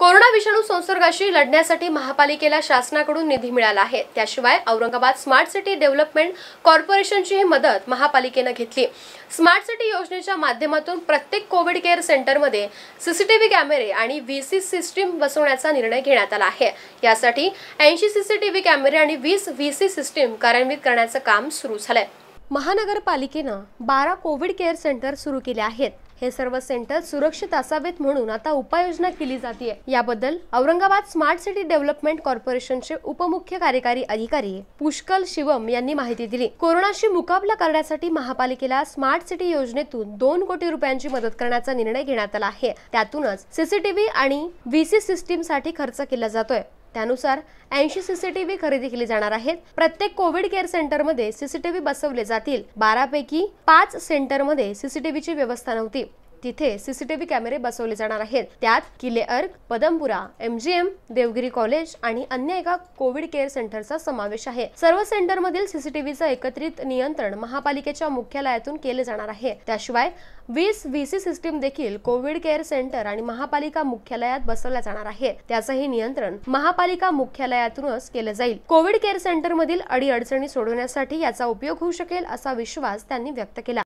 corona विषाणू संसर्गाशी लढण्यासाठी महापालिकेला शासनाकडून निधी मिळाला आहे त्याशिवाय औरंगाबाद स्मार्ट सिटी डेव्हलपमेंट कॉर्पोरेशनची ही मदत महापालिकेनं घेतली स्मार्ट सिटी योजनेच्या माध्यमातून प्रत्येक कोविड केअर सेंटरमध्ये सीसीटीव्ही कॅमेरे आणि व्ही सी सिस्टीम बसवण्याचा निर्णय घेण्यात आला आहे यासाठी ऐंशी सीसीटीव्ही कॅमेरे आणि वीस व्ही सी सिस्टीम कार्यान्वित करण्याचं काम सुरू झालंय महानगरपालिकेनं बारा कोविड केअर सेंटर सुरू केले आहेत हे सर्व सेंटर सुरक्षित असावेत म्हणून आता उपाययोजना केली जाते याबद्दल औरंगाबाद स्मार्ट सिटी डेव्हलपमेंट कॉर्पोरेशनचे उपमुख्य कार्यकारी अधिकारी पुष्कल शिवम यांनी माहिती दिली कोरोनाशी मुकाबला करण्यासाठी महापालिकेला स्मार्ट सिटी योजनेतून दोन कोटी रुपयांची मदत करण्याचा निर्णय घेण्यात आला आहे त्यातूनच सीसीटीव्ही आणि व्ही सी सिस्टीमसाठी खर्च केला जातोय त्यानुसार ऐंशी सीसीटीव्ही खरेदी केली जाणार आहेत प्रत्येक कोविड केअर सेंटरमध्ये सीसीटीव्ही बसवले जातील बारापैकी पाच सेंटरमध्ये ची व्यवस्था नव्हती तिथे सीसीटीव्ही कॅमेरे बसवले जाणार आहेत त्यात किले अर्क पदमपुरा एमजीएम देवगिरी कॉलेज आणि अन्य एका कोविड केअर सेंटरचा समावेश आहे सर्व सेंटरमधील सीसीटीव्हीचं एकत्रित नियंत्रण महापालिकेच्या मुख्यालयातून केले जाणार आहे त्याशिवाय वीस व्ही सी सिस्टीम देखील कोविड केअर सेंटर आणि महापालिका मुख्यालयात बसवल्या जाणार आहे त्याचंही नियंत्रण महापालिका मुख्यालयातूनच केलं जाईल कोविड केअर सेंटरमधील अडीअडचणी सोडवण्यासाठी याचा उपयोग होऊ शकेल असा विश्वास त्यांनी व्यक्त केला